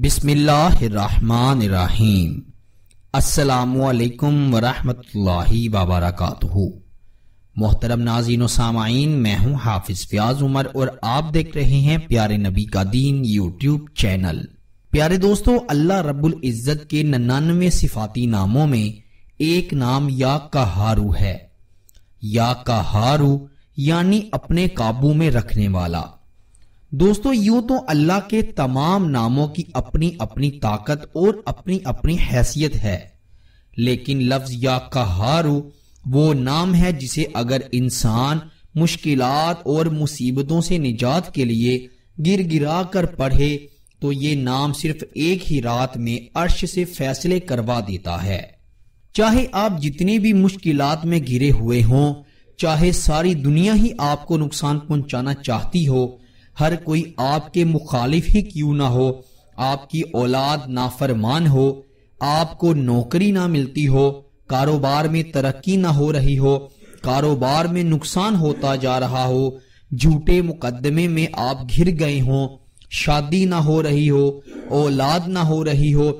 بسم اللہ الرحمن الرحیم السلام علیکم ورحمۃ اللہ وبرکاتہ محترم ناظرین و سامعین میں ہوں حافظ فیاض عمر اور آپ دیکھ رہے ہیں پیارے نبی کا دین یوٹیوب چینل پیارے دوستو اللہ رب العزت کے ننانوے صفاتی ناموں میں ایک نام یا کا ہارو ہے یا کا ہارو یعنی اپنے قابو میں رکھنے والا دوستو یوں تو اللہ کے تمام ناموں کی اپنی اپنی طاقت اور اپنی اپنی حیثیت ہے لیکن لفظ یا کہارو وہ نام ہے جسے اگر انسان مشکلات اور مصیبتوں سے نجات کے لیے گر گرا کر پڑھے تو یہ نام صرف ایک ہی رات میں عرش سے فیصلے کروا دیتا ہے چاہے آپ جتنی بھی مشکلات میں گرے ہوئے ہوں چاہے ساری دنیا ہی آپ کو نقصان پہنچانا چاہتی ہو ہر کوئی آپ کے مخالف ہی کیوں نہ ہو آپ کی اولاد نافرمان ہو آپ کو نوکری نہ ملتی ہو کاروبار میں ترقی نہ ہو رہی ہو کاروبار میں نقصان ہوتا جا رہا ہو جھوٹے مقدمے میں آپ گھر گئے ہوں شادی نہ ہو رہی ہو اولاد نہ ہو رہی ہو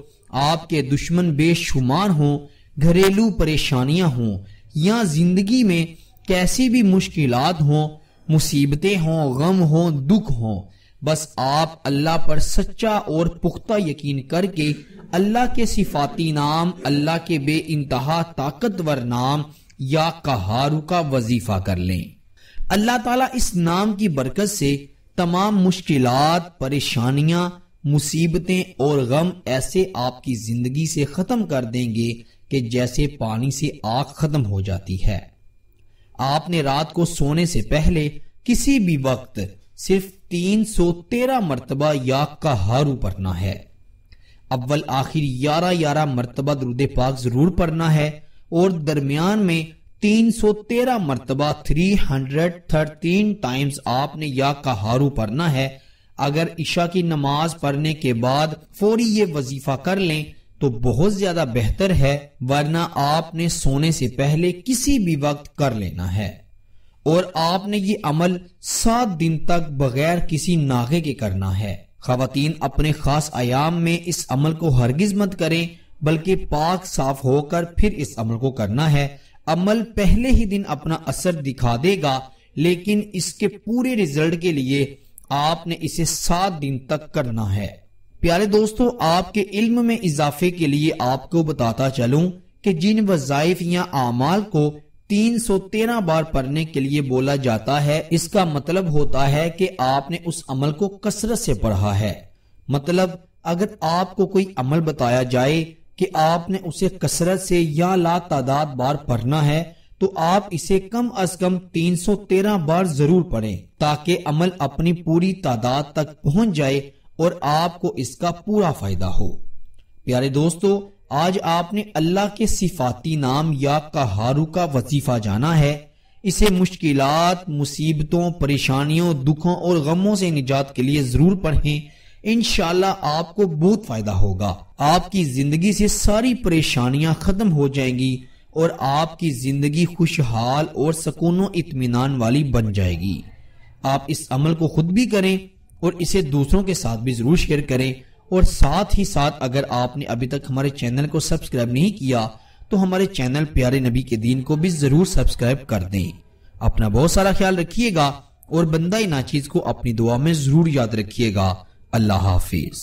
آپ کے دشمن بے شمار ہوں گھریلو پریشانیاں ہوں یا زندگی میں کیسی بھی مشکلات ہوں مصیبتیں ہوں غم ہوں دکھ ہوں بس آپ اللہ پر سچا اور پختہ یقین کر کے اللہ کے صفاتی نام اللہ کے بے انتہا طاقتور نام یا کہارو کا وظیفہ کر لیں اللہ تعالیٰ اس نام کی برکت سے تمام مشکلات پریشانیاں مصیبتیں اور غم ایسے آپ کی زندگی سے ختم کر دیں گے کہ جیسے پانی سے آگ ختم ہو جاتی ہے آپ نے رات کو سونے سے پہلے کسی بھی وقت صرف تین سو تیرہ مرتبہ یا کا ہارو پڑھنا ہے اول آخر یارہ یارہ مرتبہ درود پاک ضرور پڑھنا ہے اور درمیان میں تین سو تیرہ مرتبہ تھری ہنڈریڈ تھرٹین ٹائمز آپ نے یا کا ہارو پڑھنا ہے اگر عشاء کی نماز پڑھنے کے بعد فوری یہ وظیفہ کر لیں تو بہت زیادہ بہتر ہے ورنہ آپ نے سونے سے پہلے کسی بھی وقت کر لینا ہے اور آپ نے یہ عمل سات دن تک بغیر کسی ناغے کے کرنا ہے خواتین اپنے خاص میں اس عمل کو ہرگز مت کریں بلکہ پاک صاف ہو کر پھر اس عمل کو کرنا ہے عمل پہلے ہی دن اپنا اثر دکھا دے گا لیکن اس کے پورے ریزلٹ کے لیے آپ نے اسے سات دن تک کرنا ہے پیارے دوستو آپ کے علم میں اضافے کے لیے آپ کو بتاتا چلوں کہ جن وظائف یا اعمال کو تین سو تیرہ بار پڑھنے کے لیے بولا جاتا ہے اس کا مطلب ہوتا ہے کہ آپ نے اس عمل کو کثرت سے پڑھا ہے مطلب اگر آپ کو کوئی عمل بتایا جائے کہ آپ نے اسے کثرت سے یا لا تعداد بار پڑھنا ہے تو آپ اسے کم از کم تین سو تیرہ بار ضرور پڑھیں تاکہ عمل اپنی پوری تعداد تک پہنچ جائے اور آپ کو اس کا پورا فائدہ ہو پیارے دوستو آج آپ نے اللہ کے صفاتی نام یا کہارو کا وظیفہ جانا ہے اسے مشکلات مصیبتوں پریشانیوں دکھوں اور غموں سے نجات کے لیے ضرور پڑھیں انشاءاللہ آپ کو بہت فائدہ ہوگا آپ کی زندگی سے ساری پریشانیاں ختم ہو جائیں گی اور آپ کی زندگی خوشحال اور سکون و اطمینان والی بن جائے گی آپ اس عمل کو خود بھی کریں اور اسے دوسروں کے ساتھ بھی ضرور شیئر کریں اور ساتھ ہی ساتھ اگر آپ نے ابھی تک ہمارے چینل کو سبسکرائب نہیں کیا تو ہمارے چینل پیارے نبی کے دین کو بھی ضرور سبسکرائب کر دیں اپنا بہت سارا خیال رکھیے گا اور بندہ ناچیز کو اپنی دعا میں ضرور یاد رکھیے گا اللہ حافظ